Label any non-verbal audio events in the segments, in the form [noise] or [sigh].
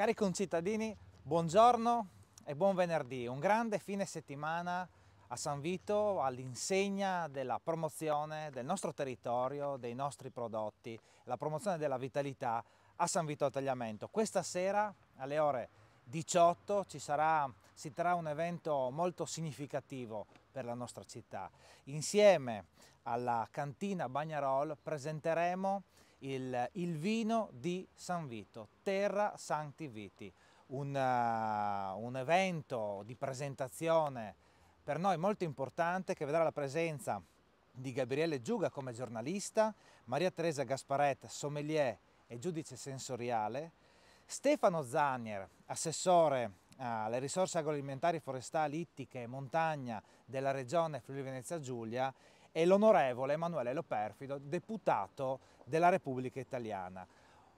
Cari concittadini, buongiorno e buon venerdì. Un grande fine settimana a San Vito all'insegna della promozione del nostro territorio, dei nostri prodotti, la promozione della vitalità a San Vito a Tagliamento. Questa sera alle ore 18 ci sarà, si terrà un evento molto significativo per la nostra città. Insieme alla cantina Bagnarol presenteremo il, il vino di San Vito, Terra Santi Viti, un, uh, un evento di presentazione per noi molto importante che vedrà la presenza di Gabriele Giuga come giornalista, Maria Teresa Gasparet, sommelier e giudice sensoriale, Stefano Zanier, assessore Ah, le risorse agroalimentari, forestali, ittiche e montagna della regione Friuli Venezia Giulia e l'onorevole Emanuele Loperfido, deputato della Repubblica Italiana.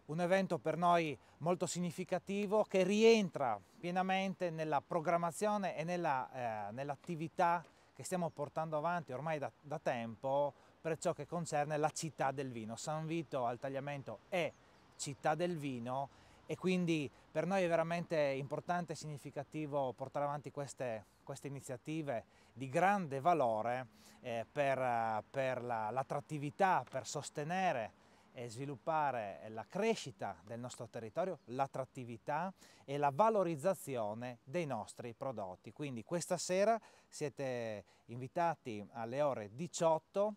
Un evento per noi molto significativo che rientra pienamente nella programmazione e eh, nell'attività eh, nell che stiamo portando avanti ormai da, da tempo per ciò che concerne la città del vino. San Vito al tagliamento è città del vino e quindi per noi è veramente importante e significativo portare avanti queste, queste iniziative di grande valore eh, per, per la, l'attrattività, per sostenere e sviluppare la crescita del nostro territorio, l'attrattività e la valorizzazione dei nostri prodotti. Quindi questa sera siete invitati alle ore 18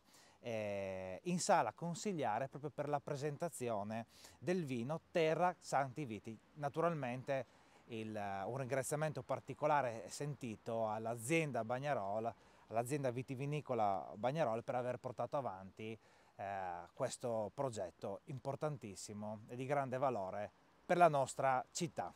eh, in sala consigliare proprio per la presentazione del vino Terra Santi Viti. Naturalmente il, eh, un ringraziamento particolare sentito all'azienda Bagnarola, all'azienda vitivinicola Bagnarola per aver portato avanti eh, questo progetto importantissimo e di grande valore per la nostra città.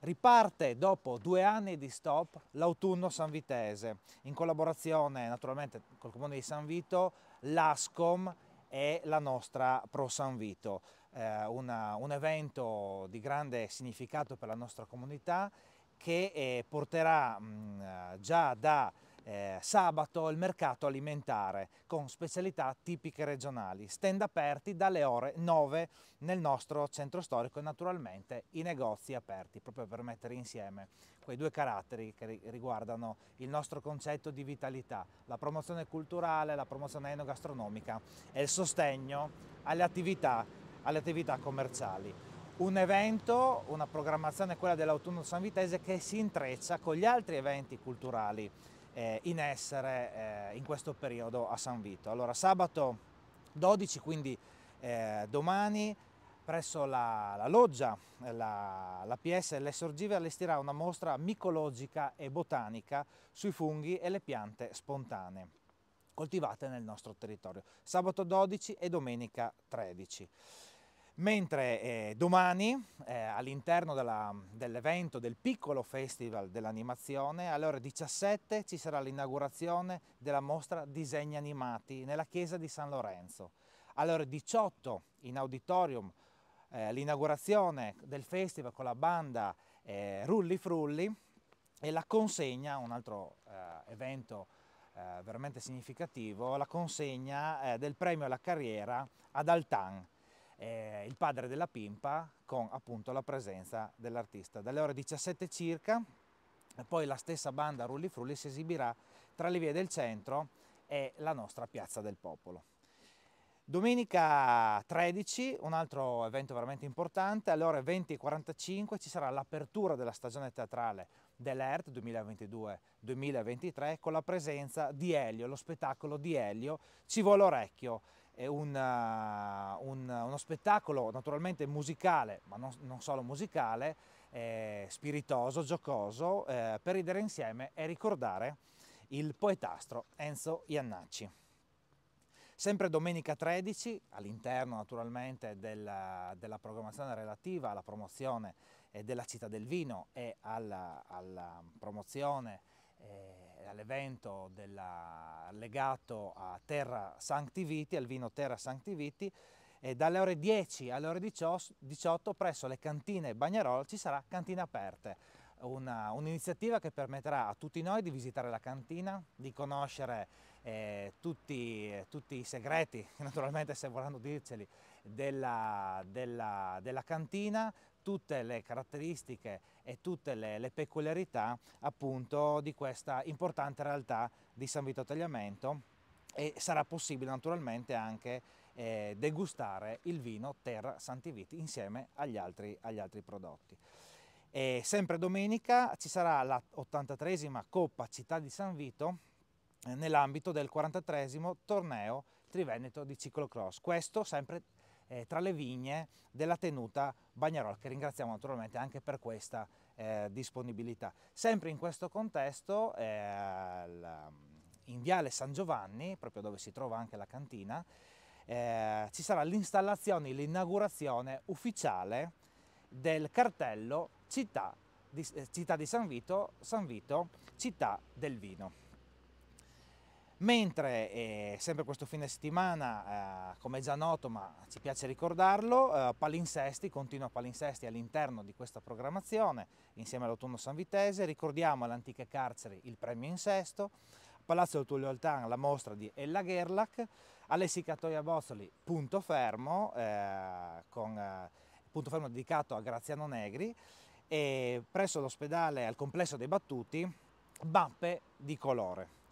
Riparte dopo due anni di stop l'autunno sanvitese, in collaborazione naturalmente col Comune di San Vito, l'ASCOM e la nostra Pro San Vito, eh, una, un evento di grande significato per la nostra comunità che eh, porterà mh, mm, eh, già da eh, sabato il mercato alimentare con specialità tipiche regionali, stand aperti dalle ore 9 nel nostro centro storico e naturalmente i negozi aperti proprio per mettere insieme quei due caratteri che riguardano il nostro concetto di vitalità, la promozione culturale, la promozione enogastronomica e il sostegno alle attività, alle attività commerciali un evento, una programmazione quella dell'autunno San Vitese che si intreccia con gli altri eventi culturali eh, in essere eh, in questo periodo a San Vito. Allora sabato 12, quindi eh, domani, presso la, la loggia, eh, la, la PS Le Sorgive allestirà una mostra micologica e botanica sui funghi e le piante spontanee coltivate nel nostro territorio, sabato 12 e domenica 13 mentre eh, domani eh, all'interno dell'evento dell del piccolo festival dell'animazione alle ore 17 ci sarà l'inaugurazione della mostra Disegni animati nella chiesa di San Lorenzo. Alle ore 18 in auditorium eh, l'inaugurazione del festival con la banda eh, Rulli Frulli e la consegna, un altro eh, evento eh, veramente significativo, la consegna del premio alla carriera ad Altan eh, il padre della Pimpa con appunto la presenza dell'artista. Dalle ore 17 circa poi la stessa banda Rulli Frulli si esibirà tra le vie del centro e la nostra piazza del popolo. Domenica 13, un altro evento veramente importante, alle ore 20.45 ci sarà l'apertura della stagione teatrale dell'ERT 2022-2023 con la presenza di Elio, lo spettacolo di Elio Ci vuole orecchio, una, un, eh, eh, uno spettacolo naturalmente musicale, ma non, non solo musicale, eh, spiritoso, giocoso, eh, per ridere insieme e ricordare il poetastro Enzo Iannacci. Sempre domenica 13, all'interno naturalmente della, della, programmazione relativa alla promozione eh, della città del vino e alla, alla promozione eh, all'evento legato a Terra Sancti Viti, al vino Terra Sancti Viti, e dalle ore 10 alle ore 18 presso le cantine Bagnarol ci sarà Cantine Aperte, un'iniziativa un che permetterà a tutti noi di visitare la cantina, di conoscere eh, tutti, tutti, i segreti, [laughs] naturalmente se vorranno dirceli, della, della, della cantina, tutte le caratteristiche e tutte le, le peculiarità appunto di questa importante realtà di San Vito Tagliamento e sarà possibile naturalmente anche eh, degustare il vino Terra Santiviti insieme agli altri, agli altri prodotti. E sempre domenica ci sarà la 83esima Coppa Città di San Vito eh, nell'ambito del 43esimo torneo Triveneto di ciclocross, questo sempre eh, tra le vigne della tenuta Bagnarol, che ringraziamo naturalmente anche per questa eh, disponibilità. Sempre in questo contesto, eh, la, in Viale San Giovanni, proprio dove si trova anche la cantina, eh, ci sarà l'installazione, l'inaugurazione ufficiale del cartello Città di, eh, Città di San Vito, San Vito, Città del Vino. Mentre eh, sempre questo fine settimana, eh, come già noto ma ci piace ricordarlo, eh, Palinsesti continua Palinsesti all'interno di questa programmazione insieme all'Autunno San Vitese, ricordiamo alle antiche carceri il premio in sesto, Palazzo del Tullio Altan la mostra di Ella Gerlach, all'Essicatoia Bozzoli punto fermo, eh, con, eh, punto fermo dedicato a Graziano Negri e presso l'ospedale al complesso dei battuti mappe di colore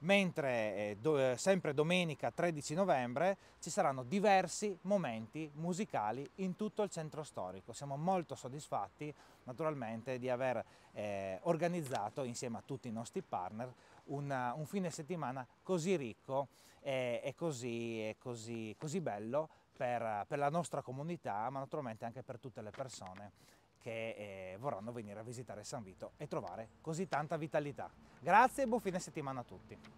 mentre eh, do, eh, sempre domenica 13 novembre ci saranno diversi momenti musicali in tutto il centro storico. Siamo molto soddisfatti naturalmente di aver eh, organizzato insieme a tutti i nostri partner una, un fine settimana così ricco e, eh, e, così, e così, così, bello per, per la nostra comunità ma naturalmente anche per tutte le persone che eh, vorranno venire a visitare San Vito e trovare così tanta vitalità. Grazie e buon fine settimana a tutti.